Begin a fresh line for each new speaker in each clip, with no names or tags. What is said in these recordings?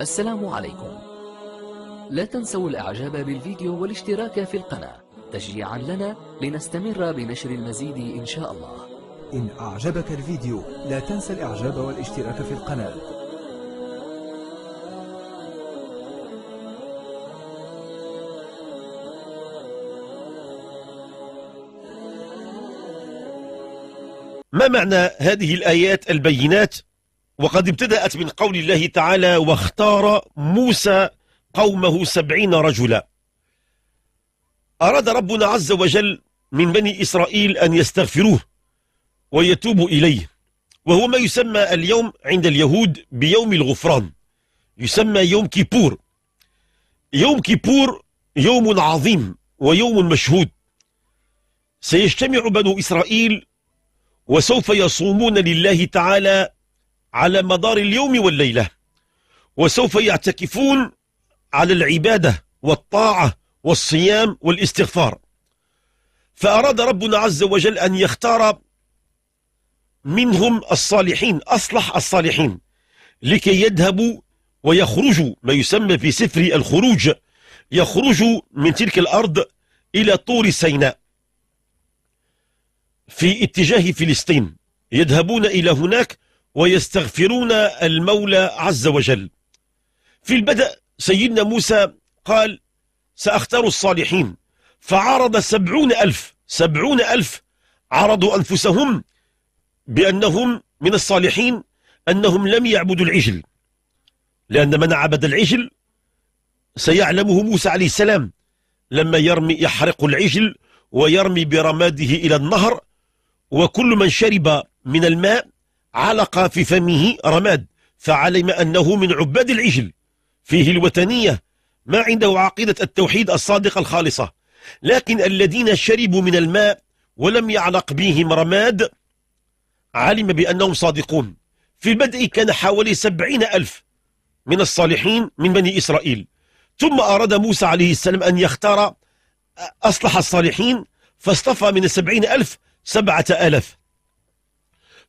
السلام عليكم لا تنسوا الاعجاب بالفيديو والاشتراك في القناة تشجيعا لنا لنستمر بنشر المزيد ان شاء الله إن أعجبك الفيديو لا تنسى الإعجاب والاشتراك في القناة ما معنى هذه الآيات البينات وقد ابتدأت من قول الله تعالى واختار موسى قومه سبعين رجلا أراد ربنا عز وجل من بني إسرائيل أن يستغفروه ويتوبوا إليه وهو ما يسمى اليوم عند اليهود بيوم الغفران يسمى يوم كيبور يوم كيبور يوم عظيم ويوم مشهود سيجتمع بنو إسرائيل وسوف يصومون لله تعالى على مدار اليوم والليلة وسوف يعتكفون على العبادة والطاعة والصيام والاستغفار فأراد ربنا عز وجل أن يختار منهم الصالحين أصلح الصالحين لكي يذهبوا ويخرجوا ما يسمى في سفر الخروج يخرجوا من تلك الأرض إلى طور سيناء في اتجاه فلسطين يذهبون إلى هناك ويستغفرون المولى عز وجل في البدء سيدنا موسى قال سأختار الصالحين فعرض سبعون ألف سبعون ألف عرضوا أنفسهم بأنهم من الصالحين أنهم لم يعبدوا العجل لأن من عبد العجل سيعلمه موسى عليه السلام لما يرمي يحرق العجل ويرمي برماده إلى النهر وكل من شرب من الماء علق في فمه رماد فعلم أنه من عباد العجل فيه الوثنية ما عنده عقيدة التوحيد الصادقة الخالصة لكن الذين شربوا من الماء ولم يعلق بهم رماد علم بأنهم صادقون في البدء كان حوالي سبعين ألف من الصالحين من بني إسرائيل ثم أراد موسى عليه السلام أن يختار أصلح الصالحين فاصطفى من السبعين ألف سبعة ألف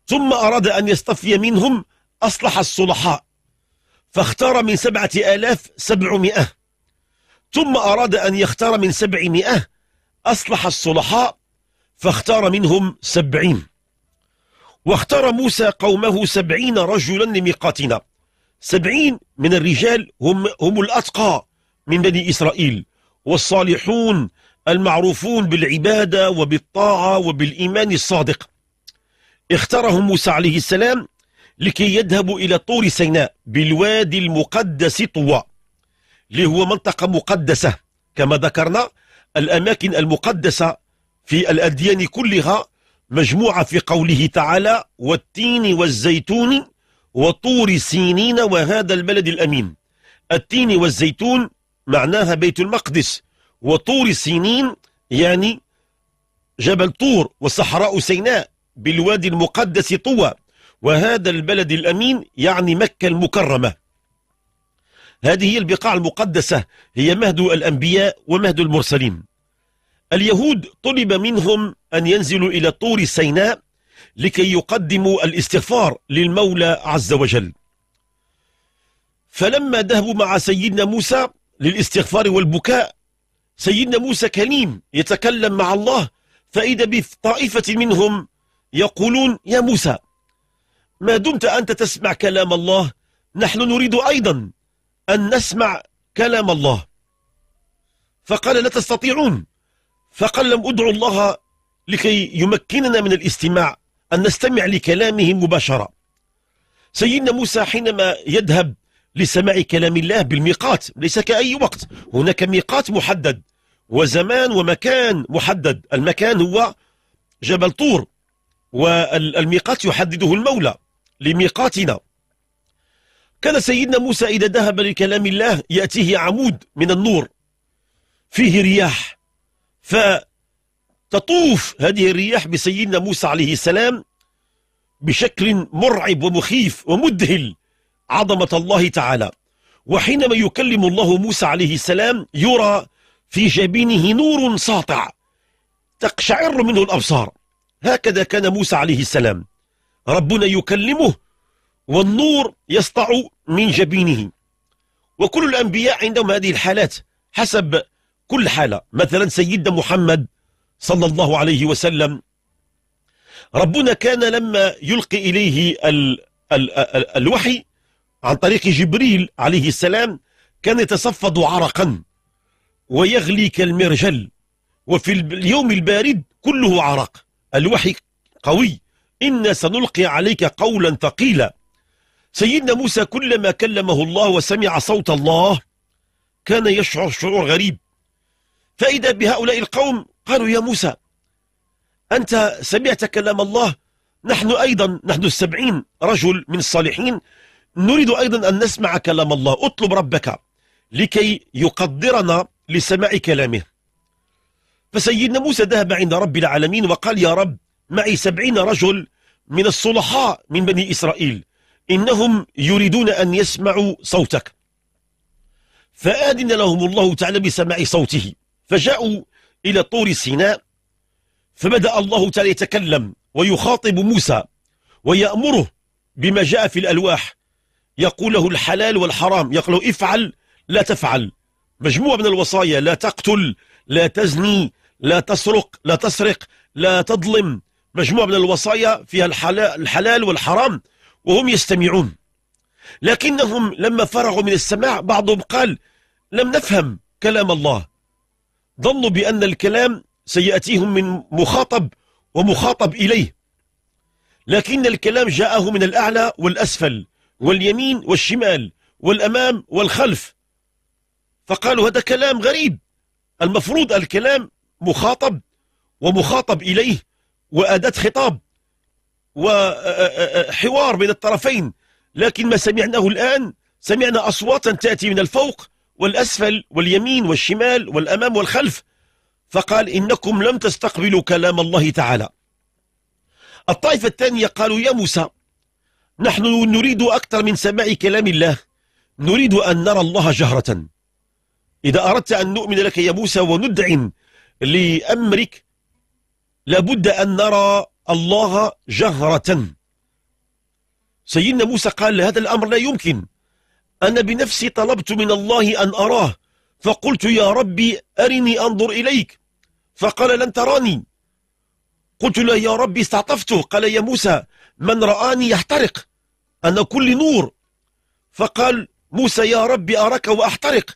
ثم أراد أن يستفي منهم أصلح الصلحاء فاختار من سبعة آلاف سبعمائة ثم أراد أن يختار من سبعمائة أصلح الصلحاء فاختار منهم سبعين واختار موسى قومه سبعين رجلا لميقاتنا سبعين من الرجال هم, هم الأتقى من بني إسرائيل والصالحون المعروفون بالعبادة وبالطاعة وبالإيمان الصادق اختاره موسى عليه السلام لكي يذهبوا إلى طور سيناء بالوادي المقدس طوى اللي هو منطقة مقدسة كما ذكرنا الأماكن المقدسة في الأديان كلها مجموعة في قوله تعالى والتين والزيتون وطور سينين وهذا البلد الأمين التين والزيتون معناها بيت المقدس وطور سينين يعني جبل طور وصحراء سيناء بالوادي المقدس طوى وهذا البلد الأمين يعني مكة المكرمة هذه هي البقاع المقدسة هي مهد الأنبياء ومهد المرسلين اليهود طلب منهم أن ينزلوا إلى طور سيناء لكي يقدموا الاستغفار للمولى عز وجل فلما ذهبوا مع سيدنا موسى للاستغفار والبكاء سيدنا موسى كليم يتكلم مع الله فإذا بطائفة منهم يقولون يا موسى ما دمت أنت تسمع كلام الله نحن نريد أيضا أن نسمع كلام الله فقال لا تستطيعون فقال لم أدعو الله لكي يمكننا من الاستماع أن نستمع لكلامه مباشرة سيدنا موسى حينما يذهب لسماع كلام الله بالميقات ليس كأي وقت هناك ميقات محدد وزمان ومكان محدد المكان هو جبل طور والميقات يحدده المولى لميقاتنا كان سيدنا موسى إذا ذهب لكلام الله يأتيه عمود من النور فيه رياح فتطوف هذه الرياح بسيدنا موسى عليه السلام بشكل مرعب ومخيف ومذهل عظمة الله تعالى وحينما يكلم الله موسى عليه السلام يرى في جبينه نور ساطع تقشعر منه الأبصار هكذا كان موسى عليه السلام ربنا يكلمه والنور يسطع من جبينه وكل الأنبياء عندهم هذه الحالات حسب كل حالة مثلا سيدنا محمد صلى الله عليه وسلم ربنا كان لما يلقي إليه ال ال ال الوحي عن طريق جبريل عليه السلام كان يتصفد عرقا ويغلي كالمرجل وفي اليوم البارد كله عرق الوحي قوي إن سنلقي عليك قولا ثقيلا سيدنا موسى كلما كلمه الله وسمع صوت الله كان يشعر شعور غريب فإذا بهؤلاء القوم قالوا يا موسى أنت سمعت كلام الله نحن أيضا نحن السبعين رجل من الصالحين نريد أيضا أن نسمع كلام الله أطلب ربك لكي يقدرنا لسماع كلامه فسيدنا موسى ذهب عند رب العالمين وقال يا رب معي سبعين رجل من الصلحاء من بني إسرائيل إنهم يريدون أن يسمعوا صوتك فآذن لهم الله تعالى بسماع صوته فجاءوا إلى طور سيناء فبدأ الله تعالى يتكلم ويخاطب موسى ويأمره بما جاء في الألواح يقول له الحلال والحرام يقول له افعل لا تفعل مجموعة من الوصايا لا تقتل لا تزني لا تسرق لا تسرق لا تظلم مجموعة من الوصايا فيها الحلال والحرام وهم يستمعون لكنهم لما فرغوا من السماع بعضهم قال لم نفهم كلام الله ظنوا بأن الكلام سيأتيهم من مخاطب ومخاطب إليه لكن الكلام جاءه من الأعلى والأسفل واليمين والشمال والأمام والخلف فقالوا هذا كلام غريب المفروض الكلام مخاطب ومخاطب إليه وأداة خطاب وحوار بين الطرفين لكن ما سمعناه الآن سمعنا أصواتا تأتي من الفوق والأسفل واليمين والشمال والأمام والخلف فقال إنكم لم تستقبلوا كلام الله تعالى الطائفة الثانية قالوا يا موسى نحن نريد أكثر من سماع كلام الله نريد أن نرى الله جهرة إذا أردت أن نؤمن لك يا موسى وندعن لأمرك لابد أن نرى الله جهرة سيدنا موسى قال هذا الأمر لا يمكن أنا بنفسي طلبت من الله أن أراه فقلت يا ربي أرني أنظر إليك فقال لن تراني قلت له يا ربي استعطفته قال يا موسى من رآني يحترق أنا كل نور فقال موسى يا ربي أراك وأحترق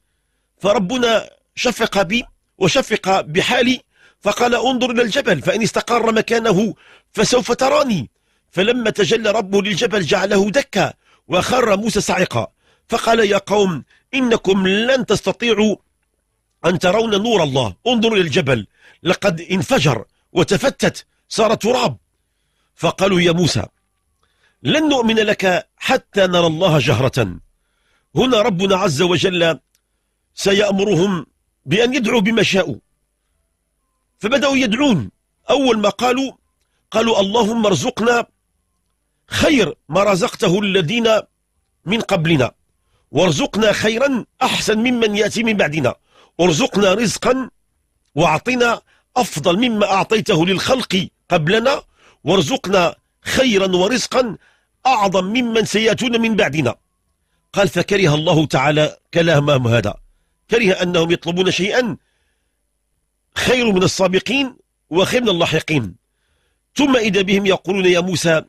فربنا شفق بي وشفق بحالي فقال انظر إلى الجبل فإن استقر مكانه فسوف تراني فلما تجلى ربه للجبل جعله دكا وخر موسى صعقا فقال يا قوم إنكم لن تستطيعوا أن ترون نور الله انظروا إلى الجبل لقد انفجر وتفتت صار تراب فقالوا يا موسى لن نؤمن لك حتى نرى الله جهرة هنا ربنا عز وجل سيأمرهم بأن يدعوا بما شاءوا فبدأوا يدعون أول ما قالوا قالوا اللهم ارزقنا خير ما رزقته الذين من قبلنا وارزقنا خيرا أحسن ممن يأتي من بعدنا وارزقنا رزقا واعطنا أفضل مما أعطيته للخلق قبلنا وارزقنا خيرا ورزقا أعظم ممن سيأتون من بعدنا قال فكره الله تعالى كلامهم هذا كره أنهم يطلبون شيئا خير من السابقين وخير من اللاحقين ثم إذا بهم يقولون يا موسى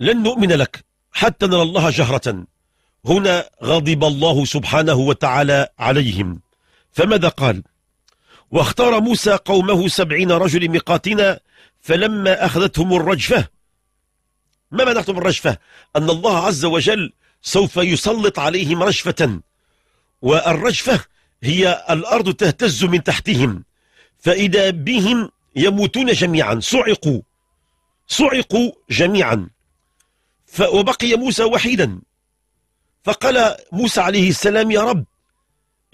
لن نؤمن لك حتى نرى الله جهرة هنا غضب الله سبحانه وتعالى عليهم فماذا قال واختار موسى قومه سبعين رجل ميقاتنا فلما أخذتهم الرجفة ما معنى الرجفة أن الله عز وجل سوف يسلط عليهم رجفة والرجفة هي الأرض تهتز من تحتهم فإذا بهم يموتون جميعا صعقوا صعقوا جميعا وبقي موسى وحيدا فقال موسى عليه السلام يا رب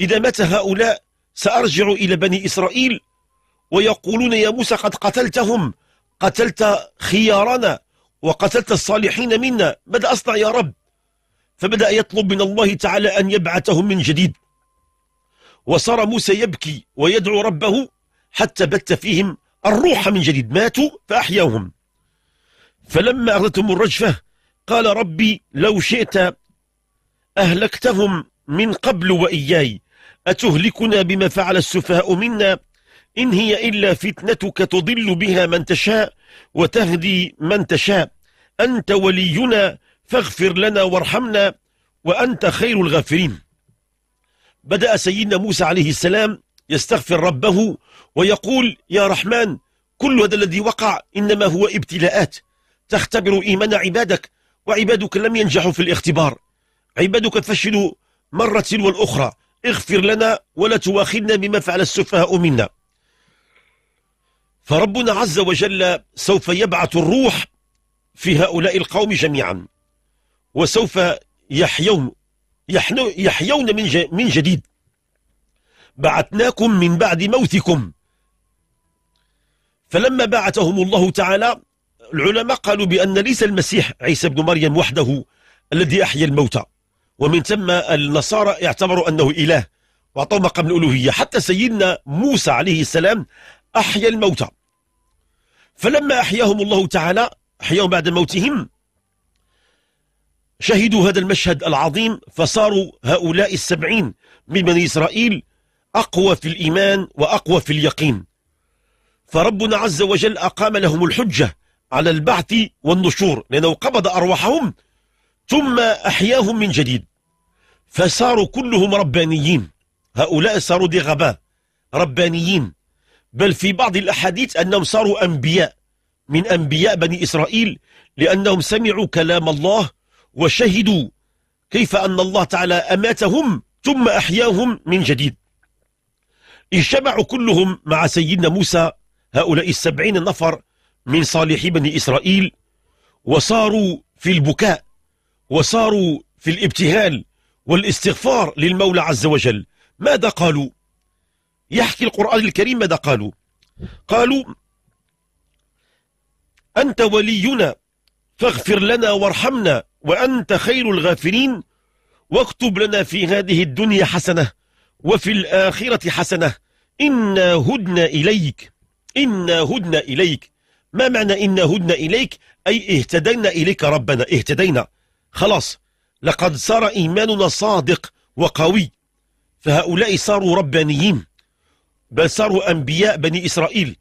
إذا مات هؤلاء سأرجع إلى بني إسرائيل ويقولون يا موسى قد قتلتهم قتلت خيارنا وقتلت الصالحين منا ماذا أصنع يا رب فبدأ يطلب من الله تعالى أن يبعثهم من جديد وصار موسى يبكي ويدعو ربه حتى بت فيهم الروح من جديد ماتوا فأحياهم فلما أخذتهم الرجفة قال ربي لو شئت أهلكتهم من قبل وإياي أتهلكنا بما فعل السفهاء منا إن هي إلا فتنتك تضل بها من تشاء وتهدي من تشاء أنت ولينا فاغفر لنا وارحمنا وأنت خير الغافرين بدأ سيدنا موسى عليه السلام يستغفر ربه ويقول يا رحمن كل هذا الذي وقع إنما هو ابتلاءات تختبر إيمان عبادك وعبادك لم ينجحوا في الاختبار عبادك فشلوا مرة تلو الأخرى اغفر لنا ولا تواخذنا بما فعل السفهاء منا فربنا عز وجل سوف يبعث الروح في هؤلاء القوم جميعا وسوف يحيون يحيون من من جديد بعثناكم من بعد موتكم فلما بعثهم الله تعالى العلماء قالوا بأن ليس المسيح عيسى بن مريم وحده الذي أحيا الموتى ومن ثم النصارى اعتبروا أنه إله وأعطوا مقام الألوهية حتى سيدنا موسى عليه السلام أحيا الموتى فلما أحياهم الله تعالى أحياهم بعد موتهم شهدوا هذا المشهد العظيم فصاروا هؤلاء السبعين من بني إسرائيل أقوى في الإيمان وأقوى في اليقين فربنا عز وجل أقام لهم الحجة على البعث والنشور لأنه قبض أرواحهم ثم أحياهم من جديد فصاروا كلهم ربانيين هؤلاء صاروا دي ربانيين بل في بعض الأحاديث أنهم صاروا أنبياء من أنبياء بني إسرائيل لأنهم سمعوا كلام الله وشهدوا كيف أن الله تعالى أماتهم ثم أحياهم من جديد اجتمعوا كلهم مع سيدنا موسى هؤلاء السبعين نفر من صالحي بني إسرائيل وصاروا في البكاء وصاروا في الابتهال والاستغفار للمولى عز وجل ماذا قالوا يحكي القرآن الكريم ماذا قالوا قالوا أنت ولينا فاغفر لنا وارحمنا وأنت خير الغافلين واكتب لنا في هذه الدنيا حسنة وفي الآخرة حسنة إنا هدنا إليك إنا هدنا إليك ما معنى إنا هدنا إليك أي اهتدينا إليك ربنا اهتدينا خلاص لقد صار إيماننا صادق وقوي فهؤلاء صاروا ربانيين بل صاروا أنبياء بني إسرائيل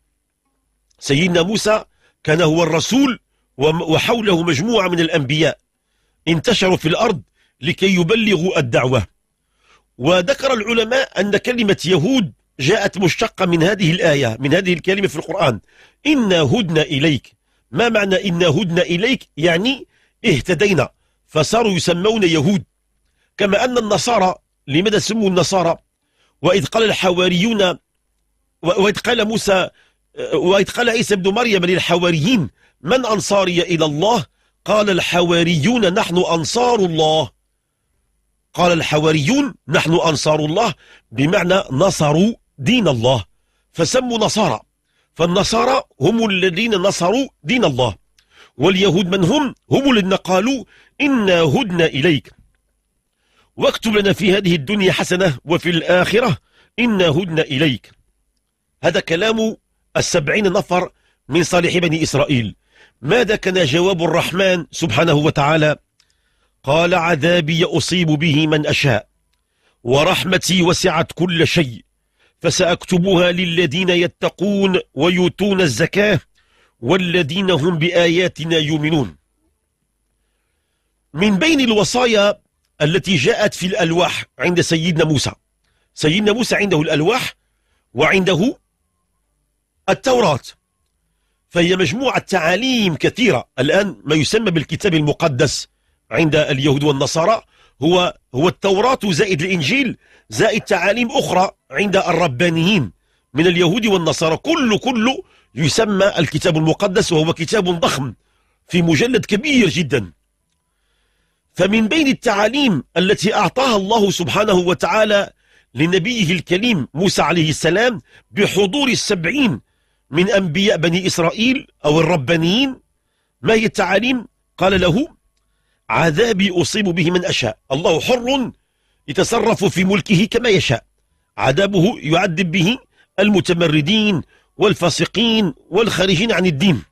سيدنا موسى كان هو الرسول وحوله مجموعة من الأنبياء انتشروا في الأرض لكي يبلغوا الدعوة وذكر العلماء أن كلمة يهود جاءت مشتقة من هذه الآية من هذه الكلمة في القرآن إنا هدنا إليك ما معنى إنا هدنا إليك يعني اهتدينا فصاروا يسمون يهود كما أن النصارى لماذا سموا النصارى وإذ قال الحواريون وإذ قال موسى وإذ قال عيسى بن مريم للحواريين من أنصاري إلى الله؟ قال الحواريون نحن أنصار الله قال الحواريون نحن أنصار الله بمعنى نصروا دين الله فسموا نصارى فالنصارى هم الذين نصروا دين الله واليهود من هم هم الذين قالوا إنا هدنا إليك واكتب لنا في هذه الدنيا حسنة وفي الآخرة إنا هدنا إليك هذا كلام السبعين نفر من صالح بني إسرائيل ماذا كان جواب الرحمن سبحانه وتعالى قال عذابي أصيب به من أشاء ورحمتي وسعت كل شيء فسأكتبها للذين يتقون ويؤتون الزكاة والذين هم بآياتنا يؤمنون من بين الوصايا التي جاءت في الألواح عند سيدنا موسى سيدنا موسى عنده الألواح وعنده التوراة فهي مجموعة تعاليم كثيرة الآن ما يسمى بالكتاب المقدس عند اليهود والنصارى هو هو التوراة زائد الإنجيل زائد تعاليم أخرى عند الربانيين من اليهود والنصارى كل كل يسمى الكتاب المقدس وهو كتاب ضخم في مجلد كبير جدا فمن بين التعاليم التي أعطاها الله سبحانه وتعالى لنبيه الكريم موسى عليه السلام بحضور السبعين من أنبياء بني إسرائيل أو الربانيين ما هي التعاليم قال له عذابي أصيب به من أشاء الله حر يتصرف في ملكه كما يشاء عذابه يعذب به المتمردين والفاسقين والخارجين عن الدين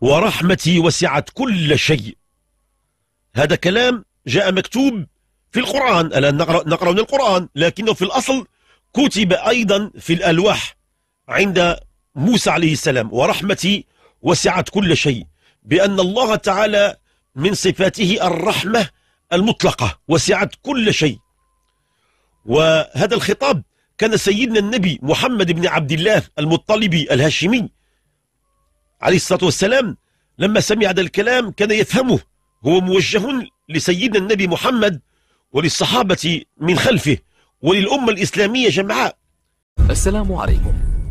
ورحمتي وسعت كل شيء هذا كلام جاء مكتوب في القرآن ألا نقرأ, نقرأ من القرآن لكنه في الأصل كتب أيضا في الألواح عند موسى عليه السلام ورحمتي وسعت كل شيء بأن الله تعالى من صفاته الرحمة المطلقة وسعت كل شيء وهذا الخطاب كان سيدنا النبي محمد بن عبد الله المطلبي الهاشمي عليه الصلاة والسلام لما سمع هذا الكلام كان يفهمه هو موجه لسيدنا النبي محمد وللصحابة من خلفه وللأمة الإسلامية جمعاء السلام عليكم